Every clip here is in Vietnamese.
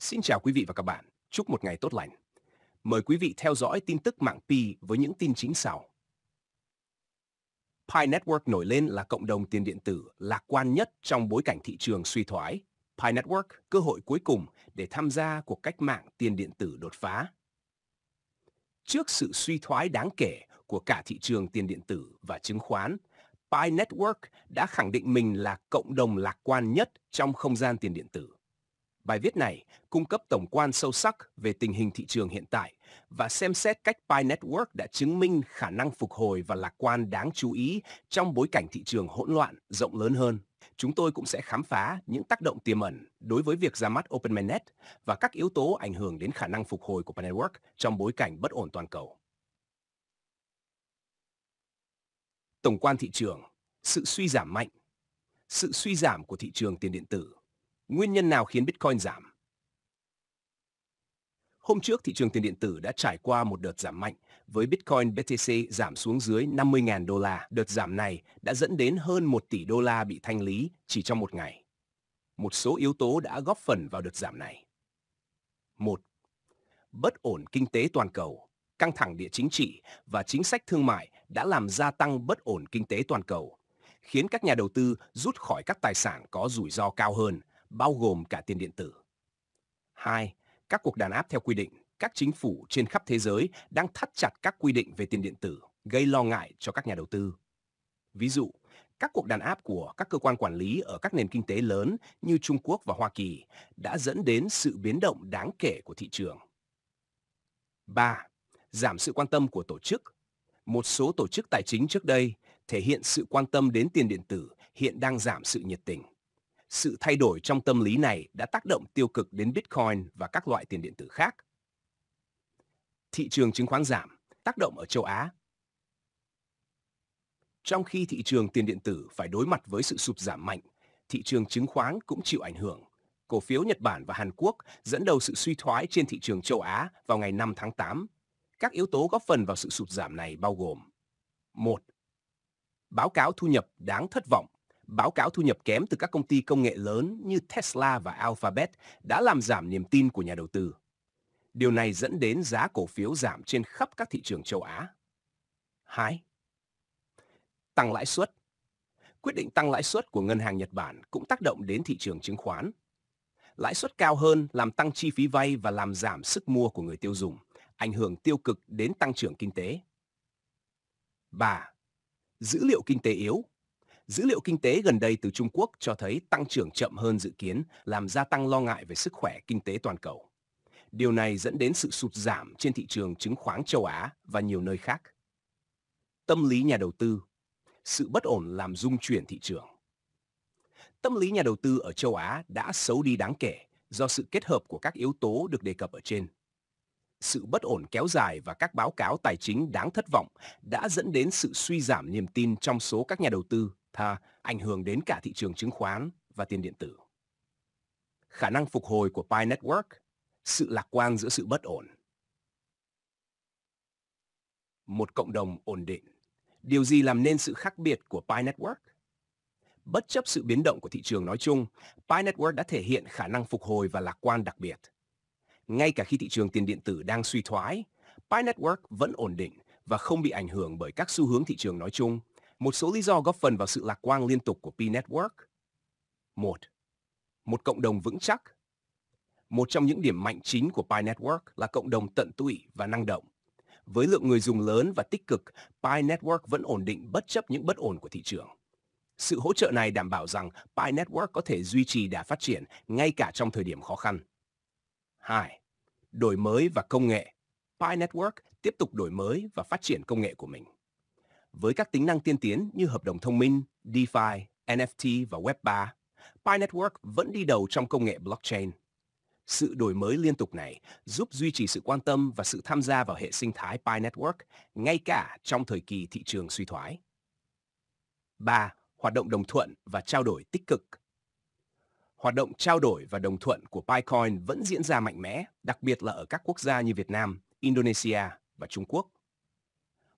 Xin chào quý vị và các bạn. Chúc một ngày tốt lành. Mời quý vị theo dõi tin tức mạng Pi với những tin chính sau. Pi Network nổi lên là cộng đồng tiền điện tử lạc quan nhất trong bối cảnh thị trường suy thoái. Pi Network, cơ hội cuối cùng để tham gia cuộc cách mạng tiền điện tử đột phá. Trước sự suy thoái đáng kể của cả thị trường tiền điện tử và chứng khoán, Pi Network đã khẳng định mình là cộng đồng lạc quan nhất trong không gian tiền điện tử Bài viết này cung cấp tổng quan sâu sắc về tình hình thị trường hiện tại và xem xét cách Pi Network đã chứng minh khả năng phục hồi và lạc quan đáng chú ý trong bối cảnh thị trường hỗn loạn rộng lớn hơn. Chúng tôi cũng sẽ khám phá những tác động tiềm ẩn đối với việc ra mắt OpenManet và các yếu tố ảnh hưởng đến khả năng phục hồi của Pi Network trong bối cảnh bất ổn toàn cầu. Tổng quan thị trường, sự suy giảm mạnh, sự suy giảm của thị trường tiền điện tử Nguyên nhân nào khiến Bitcoin giảm? Hôm trước, thị trường tiền điện tử đã trải qua một đợt giảm mạnh, với Bitcoin BTC giảm xuống dưới 50.000 đô la. Đợt giảm này đã dẫn đến hơn 1 tỷ đô la bị thanh lý chỉ trong một ngày. Một số yếu tố đã góp phần vào đợt giảm này. 1. Bất ổn kinh tế toàn cầu, căng thẳng địa chính trị và chính sách thương mại đã làm gia tăng bất ổn kinh tế toàn cầu, khiến các nhà đầu tư rút khỏi các tài sản có rủi ro cao hơn, bao gồm cả tiền điện tử. 2. Các cuộc đàn áp theo quy định, các chính phủ trên khắp thế giới đang thắt chặt các quy định về tiền điện tử, gây lo ngại cho các nhà đầu tư. Ví dụ, các cuộc đàn áp của các cơ quan quản lý ở các nền kinh tế lớn như Trung Quốc và Hoa Kỳ đã dẫn đến sự biến động đáng kể của thị trường. 3. Giảm sự quan tâm của tổ chức. Một số tổ chức tài chính trước đây thể hiện sự quan tâm đến tiền điện tử hiện đang giảm sự nhiệt tình sự thay đổi trong tâm lý này đã tác động tiêu cực đến Bitcoin và các loại tiền điện tử khác. Thị trường chứng khoán giảm, tác động ở châu Á. Trong khi thị trường tiền điện tử phải đối mặt với sự sụp giảm mạnh, thị trường chứng khoán cũng chịu ảnh hưởng. Cổ phiếu Nhật Bản và Hàn Quốc dẫn đầu sự suy thoái trên thị trường châu Á vào ngày 5 tháng 8. Các yếu tố góp phần vào sự sụt giảm này bao gồm: một, Báo cáo thu nhập đáng thất vọng báo cáo thu nhập kém từ các công ty công nghệ lớn như Tesla và Alphabet đã làm giảm niềm tin của nhà đầu tư. Điều này dẫn đến giá cổ phiếu giảm trên khắp các thị trường châu Á. 2. Tăng lãi suất Quyết định tăng lãi suất của Ngân hàng Nhật Bản cũng tác động đến thị trường chứng khoán. Lãi suất cao hơn làm tăng chi phí vay và làm giảm sức mua của người tiêu dùng, ảnh hưởng tiêu cực đến tăng trưởng kinh tế. 3. Dữ liệu kinh tế yếu Dữ liệu kinh tế gần đây từ Trung Quốc cho thấy tăng trưởng chậm hơn dự kiến, làm gia tăng lo ngại về sức khỏe kinh tế toàn cầu. Điều này dẫn đến sự sụt giảm trên thị trường chứng khoán châu Á và nhiều nơi khác. Tâm lý nhà đầu tư, sự bất ổn làm rung chuyển thị trường. Tâm lý nhà đầu tư ở châu Á đã xấu đi đáng kể do sự kết hợp của các yếu tố được đề cập ở trên. Sự bất ổn kéo dài và các báo cáo tài chính đáng thất vọng đã dẫn đến sự suy giảm niềm tin trong số các nhà đầu tư tha ảnh hưởng đến cả thị trường chứng khoán và tiền điện tử. Khả năng phục hồi của Pi Network, sự lạc quan giữa sự bất ổn. Một cộng đồng ổn định. Điều gì làm nên sự khác biệt của Pi Network? Bất chấp sự biến động của thị trường nói chung, Pi Network đã thể hiện khả năng phục hồi và lạc quan đặc biệt. Ngay cả khi thị trường tiền điện tử đang suy thoái, Pi Network vẫn ổn định và không bị ảnh hưởng bởi các xu hướng thị trường nói chung một số lý do góp phần vào sự lạc quan liên tục của P-Network. Một, một cộng đồng vững chắc. Một trong những điểm mạnh chính của Pi-Network là cộng đồng tận tụy và năng động. Với lượng người dùng lớn và tích cực, Pi-Network vẫn ổn định bất chấp những bất ổn của thị trường. Sự hỗ trợ này đảm bảo rằng Pi-Network có thể duy trì đà phát triển ngay cả trong thời điểm khó khăn. 2. Đổi mới và công nghệ. Pi Network tiếp tục đổi mới và phát triển công nghệ của mình với các tính năng tiên tiến như hợp đồng thông minh, DeFi, NFT và Web 3, Pi Network vẫn đi đầu trong công nghệ blockchain. Sự đổi mới liên tục này giúp duy trì sự quan tâm và sự tham gia vào hệ sinh thái Pi Network ngay cả trong thời kỳ thị trường suy thoái. 3. Hoạt động đồng thuận và trao đổi tích cực Hoạt động trao đổi và đồng thuận của Picoin vẫn diễn ra mạnh mẽ, đặc biệt là ở các quốc gia như Việt Nam, Indonesia và Trung Quốc.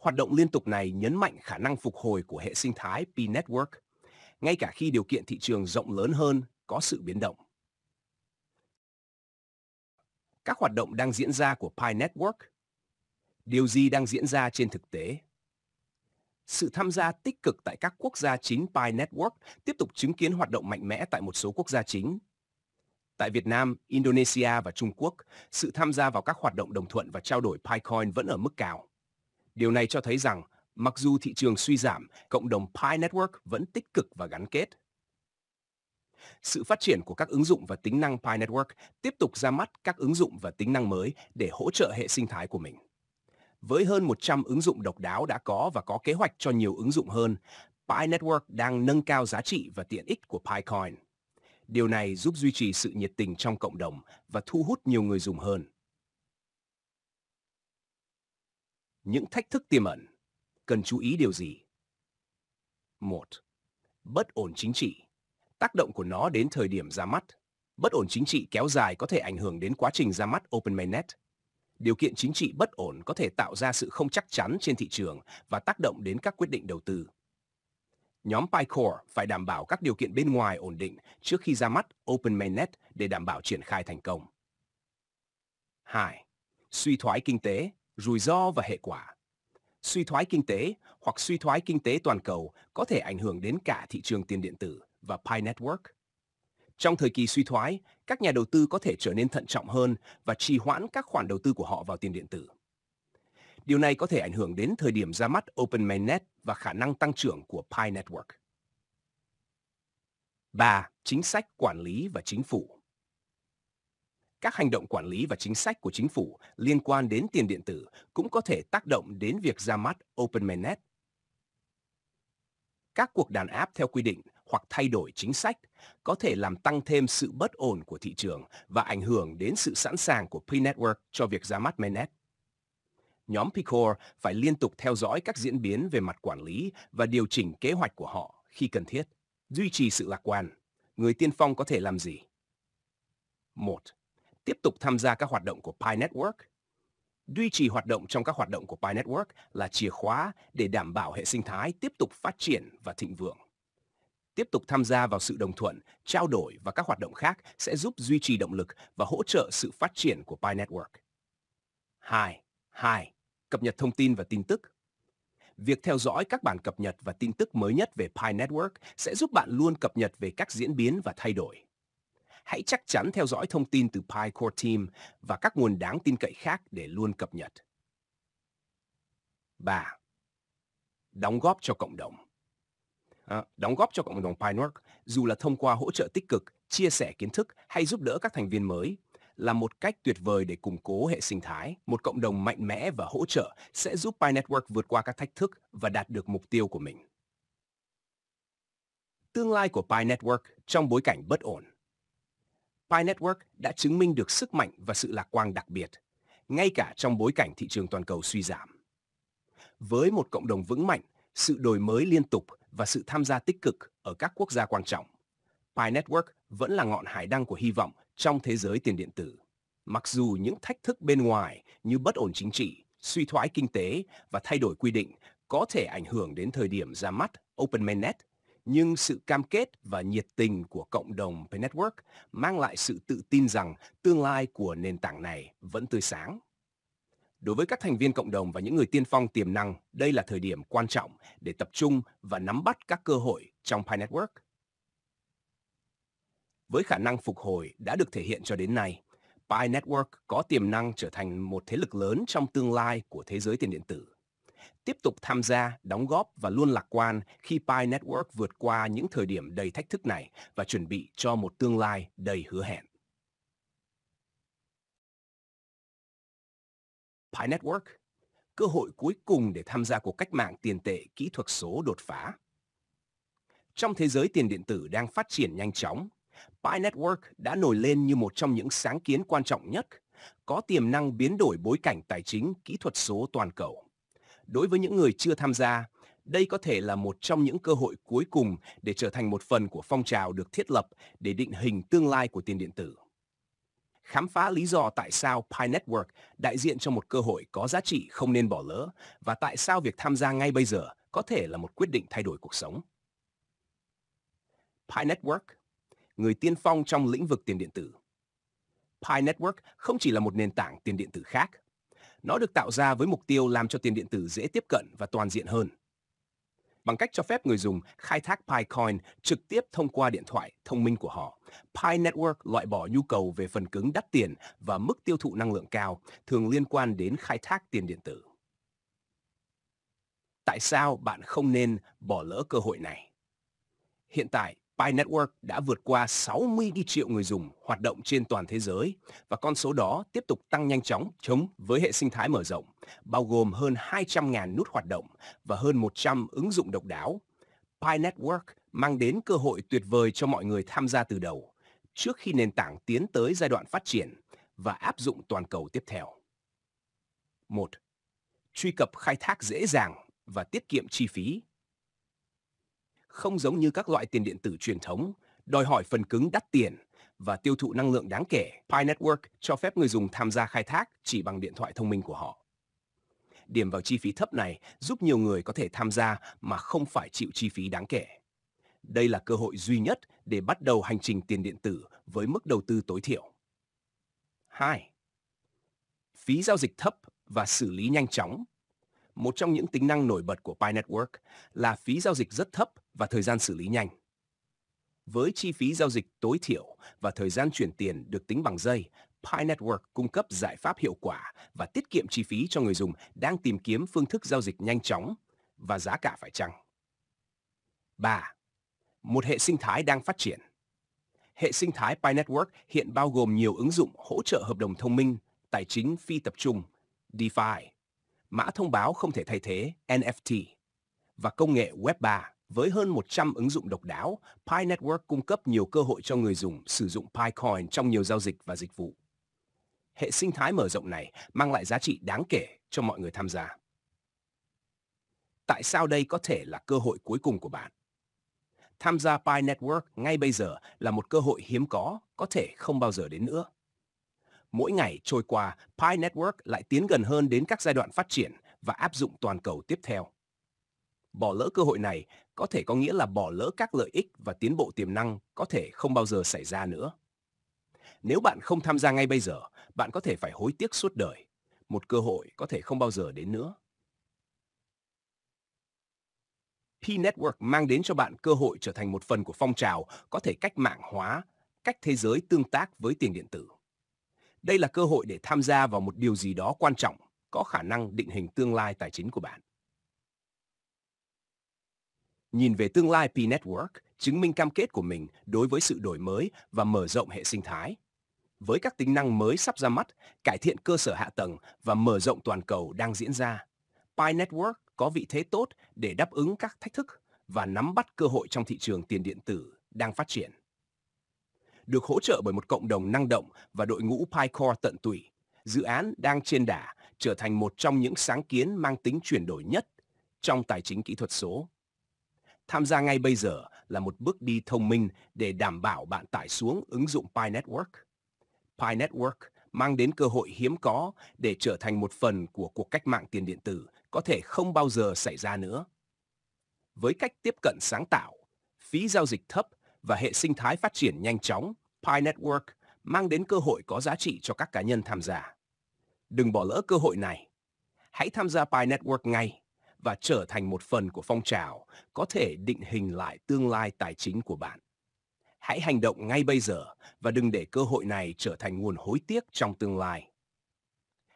Hoạt động liên tục này nhấn mạnh khả năng phục hồi của hệ sinh thái P-Network, ngay cả khi điều kiện thị trường rộng lớn hơn có sự biến động. Các hoạt động đang diễn ra của Pi Network Điều gì đang diễn ra trên thực tế? Sự tham gia tích cực tại các quốc gia chính Pi Network tiếp tục chứng kiến hoạt động mạnh mẽ tại một số quốc gia chính. Tại Việt Nam, Indonesia và Trung Quốc, sự tham gia vào các hoạt động đồng thuận và trao đổi PyCoin vẫn ở mức cao. Điều này cho thấy rằng, mặc dù thị trường suy giảm, cộng đồng Pi Network vẫn tích cực và gắn kết. Sự phát triển của các ứng dụng và tính năng Pi Network tiếp tục ra mắt các ứng dụng và tính năng mới để hỗ trợ hệ sinh thái của mình. Với hơn 100 ứng dụng độc đáo đã có và có kế hoạch cho nhiều ứng dụng hơn, Pi Network đang nâng cao giá trị và tiện ích của Pi Coin. Điều này giúp duy trì sự nhiệt tình trong cộng đồng và thu hút nhiều người dùng hơn. Những thách thức tiềm ẩn. Cần chú ý điều gì? Một, Bất ổn chính trị. Tác động của nó đến thời điểm ra mắt. Bất ổn chính trị kéo dài có thể ảnh hưởng đến quá trình ra mắt Open Mainnet. Điều kiện chính trị bất ổn có thể tạo ra sự không chắc chắn trên thị trường và tác động đến các quyết định đầu tư. Nhóm PyCore phải đảm bảo các điều kiện bên ngoài ổn định trước khi ra mắt Open Mainnet để đảm bảo triển khai thành công. 2. Suy thoái kinh tế rủi ro và hệ quả. Suy thoái kinh tế hoặc suy thoái kinh tế toàn cầu có thể ảnh hưởng đến cả thị trường tiền điện tử và Pi Network. Trong thời kỳ suy thoái, các nhà đầu tư có thể trở nên thận trọng hơn và trì hoãn các khoản đầu tư của họ vào tiền điện tử. Điều này có thể ảnh hưởng đến thời điểm ra mắt Open Mainnet và khả năng tăng trưởng của Pi Network. 3. Chính sách quản lý và chính phủ các hành động quản lý và chính sách của chính phủ liên quan đến tiền điện tử cũng có thể tác động đến việc ra mắt OpenManet. Các cuộc đàn áp theo quy định hoặc thay đổi chính sách có thể làm tăng thêm sự bất ổn của thị trường và ảnh hưởng đến sự sẵn sàng của pre network cho việc ra mắt Mainnet. Nhóm Picor phải liên tục theo dõi các diễn biến về mặt quản lý và điều chỉnh kế hoạch của họ khi cần thiết. Duy trì sự lạc quan. Người tiên phong có thể làm gì? 1 tiếp tục tham gia các hoạt động của Pi Network. Duy trì hoạt động trong các hoạt động của Pi Network là chìa khóa để đảm bảo hệ sinh thái tiếp tục phát triển và thịnh vượng. Tiếp tục tham gia vào sự đồng thuận, trao đổi và các hoạt động khác sẽ giúp duy trì động lực và hỗ trợ sự phát triển của Pi Network. 2. 2. Cập nhật thông tin và tin tức việc theo dõi các bản cập nhật và tin tức mới nhất về Pi Network sẽ giúp bạn luôn cập nhật về các diễn biến và thay đổi hãy chắc chắn theo dõi thông tin từ Core Team và các nguồn đáng tin cậy khác để luôn cập nhật. 3. Đóng góp cho cộng đồng à, Đóng góp cho cộng đồng PyNorg, dù là thông qua hỗ trợ tích cực, chia sẻ kiến thức hay giúp đỡ các thành viên mới, là một cách tuyệt vời để củng cố hệ sinh thái. Một cộng đồng mạnh mẽ và hỗ trợ sẽ giúp Network vượt qua các thách thức và đạt được mục tiêu của mình. Tương lai của Network trong bối cảnh bất ổn – Pi Network đã chứng minh được sức mạnh và sự lạc quan đặc biệt, ngay cả trong bối cảnh thị trường toàn cầu suy giảm. Với một cộng đồng vững mạnh, sự đổi mới liên tục và sự tham gia tích cực ở các quốc gia quan trọng, Pi Network vẫn là ngọn hải đăng của hy vọng trong thế giới tiền điện tử. Mặc dù những thách thức bên ngoài như bất ổn chính trị, suy thoái kinh tế và thay đổi quy định có thể ảnh hưởng đến thời điểm ra mắt Open Mainnet nhưng sự cam kết và nhiệt tình của cộng đồng Pay Network mang lại sự tự tin rằng tương lai của nền tảng này vẫn tươi sáng. Đối với các thành viên cộng đồng và những người tiên phong tiềm năng, đây là thời điểm quan trọng để tập trung và nắm bắt các cơ hội trong Pi Network. Với khả năng phục hồi đã được thể hiện cho đến nay, Pi Network có tiềm năng trở thành một thế lực lớn trong tương lai của thế giới tiền điện tử tiếp tục tham gia, đóng góp và luôn lạc quan khi Pi Network vượt qua những thời điểm đầy thách thức này và chuẩn bị cho một tương lai đầy hứa hẹn. Pi Network, cơ hội cuối cùng để tham gia cuộc cách mạng tiền tệ kỹ thuật số đột phá. Trong thế giới tiền điện tử đang phát triển nhanh chóng, Pi Network đã nổi lên như một trong những sáng kiến quan trọng nhất, có tiềm năng biến đổi bối cảnh tài chính kỹ thuật số toàn cầu. Đối với những người chưa tham gia, đây có thể là một trong những cơ hội cuối cùng để trở thành một phần của phong trào được thiết lập để định hình tương lai của tiền điện tử. Khám phá lý do tại sao Pi Network đại diện cho một cơ hội có giá trị không nên bỏ lỡ và tại sao việc tham gia ngay bây giờ có thể là một quyết định thay đổi cuộc sống. Pi Network, người tiên phong trong lĩnh vực tiền điện tử. Pi Network không chỉ là một nền tảng tiền điện tử khác, nó được tạo ra với mục tiêu làm cho tiền điện tử dễ tiếp cận và toàn diện hơn. Bằng cách cho phép người dùng khai thác Pi Coin trực tiếp thông qua điện thoại thông minh của họ, Pi Network loại bỏ nhu cầu về phần cứng đắt tiền và mức tiêu thụ năng lượng cao thường liên quan đến khai thác tiền điện tử. Tại sao bạn không nên bỏ lỡ cơ hội này? Hiện tại, Pi Network đã vượt qua 60 triệu người dùng hoạt động trên toàn thế giới và con số đó tiếp tục tăng nhanh chóng chống với hệ sinh thái mở rộng, bao gồm hơn 200.000 nút hoạt động và hơn 100 ứng dụng độc đáo. Pi Network mang đến cơ hội tuyệt vời cho mọi người tham gia từ đầu, trước khi nền tảng tiến tới giai đoạn phát triển và áp dụng toàn cầu tiếp theo. 1. Truy cập khai thác dễ dàng và tiết kiệm chi phí không giống như các loại tiền điện tử truyền thống, đòi hỏi phần cứng đắt tiền và tiêu thụ năng lượng đáng kể. Pi Network cho phép người dùng tham gia khai thác chỉ bằng điện thoại thông minh của họ. Điểm vào chi phí thấp này giúp nhiều người có thể tham gia mà không phải chịu chi phí đáng kể. Đây là cơ hội duy nhất để bắt đầu hành trình tiền điện tử với mức đầu tư tối thiểu. 2. Phí giao dịch thấp và xử lý nhanh chóng một trong những tính năng nổi bật của Pi Network là phí giao dịch rất thấp và thời gian xử lý nhanh. Với chi phí giao dịch tối thiểu và thời gian chuyển tiền được tính bằng giây, Pi Network cung cấp giải pháp hiệu quả và tiết kiệm chi phí cho người dùng đang tìm kiếm phương thức giao dịch nhanh chóng và giá cả phải chăng. 3. Một hệ sinh thái đang phát triển. Hệ sinh thái Pi Network hiện bao gồm nhiều ứng dụng hỗ trợ hợp đồng thông minh, tài chính phi tập trung, DeFi, mã thông báo không thể thay thế, NFT, và công nghệ Web 3. Với hơn 100 ứng dụng độc đáo, Pi Network cung cấp nhiều cơ hội cho người dùng sử dụng Pi Coin trong nhiều giao dịch và dịch vụ. Hệ sinh thái mở rộng này mang lại giá trị đáng kể cho mọi người tham gia. Tại sao đây có thể là cơ hội cuối cùng của bạn? Tham gia Pi Network ngay bây giờ là một cơ hội hiếm có, có thể không bao giờ đến nữa. Mỗi ngày trôi qua, Pi Network lại tiến gần hơn đến các giai đoạn phát triển và áp dụng toàn cầu tiếp theo. Bỏ lỡ cơ hội này có thể có nghĩa là bỏ lỡ các lợi ích và tiến bộ tiềm năng có thể không bao giờ xảy ra nữa. Nếu bạn không tham gia ngay bây giờ, bạn có thể phải hối tiếc suốt đời. Một cơ hội có thể không bao giờ đến nữa. P-Network mang đến cho bạn cơ hội trở thành một phần của phong trào có thể cách mạng hóa, cách thế giới tương tác với tiền điện tử. Đây là cơ hội để tham gia vào một điều gì đó quan trọng, có khả năng định hình tương lai tài chính của bạn nhìn về tương lai P-Network, chứng minh cam kết của mình đối với sự đổi mới và mở rộng hệ sinh thái. Với các tính năng mới sắp ra mắt, cải thiện cơ sở hạ tầng và mở rộng toàn cầu đang diễn ra, Pi-Network có vị thế tốt để đáp ứng các thách thức và nắm bắt cơ hội trong thị trường tiền điện tử đang phát triển. Được hỗ trợ bởi một cộng đồng năng động và đội ngũ pi core tận tụy, dự án đang trên đà trở thành một trong những sáng kiến mang tính chuyển đổi nhất trong tài chính kỹ thuật số. Tham gia ngay bây giờ là một bước đi thông minh để đảm bảo bạn tải xuống ứng dụng Pi Network. Pi Network mang đến cơ hội hiếm có để trở thành một phần của cuộc cách mạng tiền điện tử có thể không bao giờ xảy ra nữa. Với cách tiếp cận sáng tạo, phí giao dịch thấp và hệ sinh thái phát triển nhanh chóng, Pi Network mang đến cơ hội có giá trị cho các cá nhân tham gia. Đừng bỏ lỡ cơ hội này. Hãy tham gia Pi Network ngay và trở thành một phần của phong trào có thể định hình lại tương lai tài chính của bạn. Hãy hành động ngay bây giờ và đừng để cơ hội này trở thành nguồn hối tiếc trong tương lai.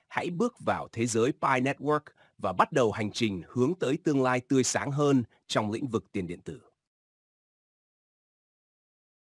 Hãy bước vào thế giới Pi Network và bắt đầu hành trình hướng tới tương lai tươi sáng hơn trong lĩnh vực tiền điện tử.